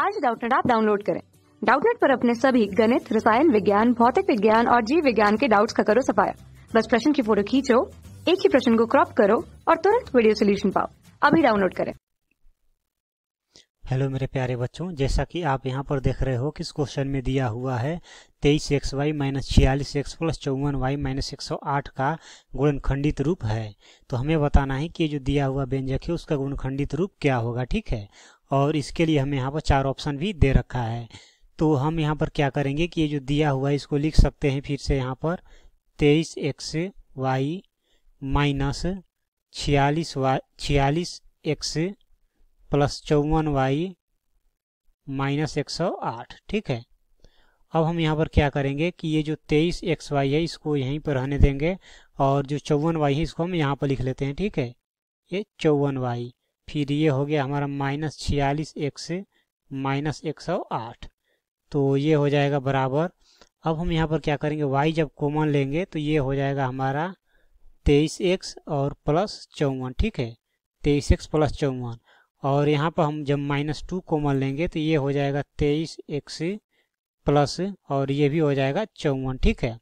आज डाउटनेट आप डाउनलोड करें डाउटनेट पर अपने सभी गणित रसायन विज्ञान भौतिक विज्ञान और जीव विज्ञान के डाउट्स का करो सफाया बस प्रश्न की फोटो खींचो एक ही प्रश्न को क्रॉप करो और तुरंत वीडियो सोल्यूशन पाओ अभी डाउनलोड करें हेलो मेरे प्यारे बच्चों जैसा कि आप यहाँ पर देख रहे हो कि इस क्वेश्चन में दिया हुआ है तेईस एक्स वाई माइनस छियालीस एक्स प्लस चौवन वाई माइनस एक सौ आठ का गुणनखंडित रूप है तो हमें बताना है कि जो दिया हुआ व्यंजक है उसका गुणनखंडित रूप क्या होगा ठीक है और इसके लिए हमें यहाँ पर चार ऑप्शन भी दे रखा है तो हम यहाँ पर क्या करेंगे कि ये जो दिया हुआ है इसको लिख सकते हैं फिर से यहाँ पर तेईस एक्स वाई माइनस छियालीस वाई छियालीस एक्स प्लस चौवन वाई माइनस एक सौ आठ ठीक है अब हम यहाँ पर क्या करेंगे कि ये जो तेईस एक्स वाई है इसको यहीं पर रहने देंगे और जो चौवन वाई है इसको हम यहाँ पर लिख लेते हैं ठीक है ये चौवन वाई फिर ये हो गया हमारा माइनस छियालीस एक से माइनस एक सौ आठ तो ये हो जाएगा बराबर अब हम यहाँ पर क्या करेंगे वाई जब कॉमन लेंगे तो ये हो जाएगा हमारा तेईस एक्स और प्लस चौवन ठीक है तेईस एक्स प्लस चौवन और यहाँ पर हम जब माइनस टू कॉमन लेंगे तो ये हो जाएगा तेईस एक्स प्लस और ये भी हो जाएगा चौवन ठीक है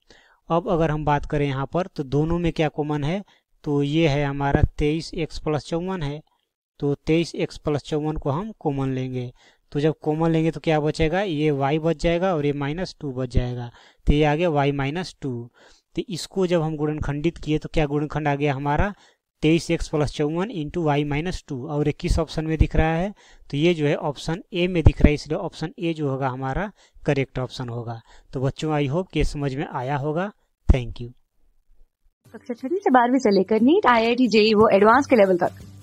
अब अगर हम बात करें यहाँ पर तो दोनों में क्या कॉमन है तो ये है हमारा तेईस एक्स प्लस चौवन है तो तेईस एक्स प्लस चौवन को हम कॉमन लेंगे तो जब कॉमन लेंगे तो क्या बचेगा ये वाई बच जाएगा और ये माइनस टू बच जाएगा तो ये आ गया वाई माइनस टू तो इसको जब हम गुणनखंडित किए तो क्या गुणनखंड आ गया हमारा तेईस एक्स प्लस चौवन इंटू वाई माइनस टू और ये किस ऑप्शन में दिख रहा है तो ये जो है ऑप्शन ए में दिख रहा है इसलिए ऑप्शन ए जो होगा हमारा करेक्ट ऑप्शन होगा तो बच्चों आई होप के समझ में आया होगा थैंक यू कक्षा छठी से बारहवीं से लेकर NEET I I T JEE वो एडवांस के लेवल तक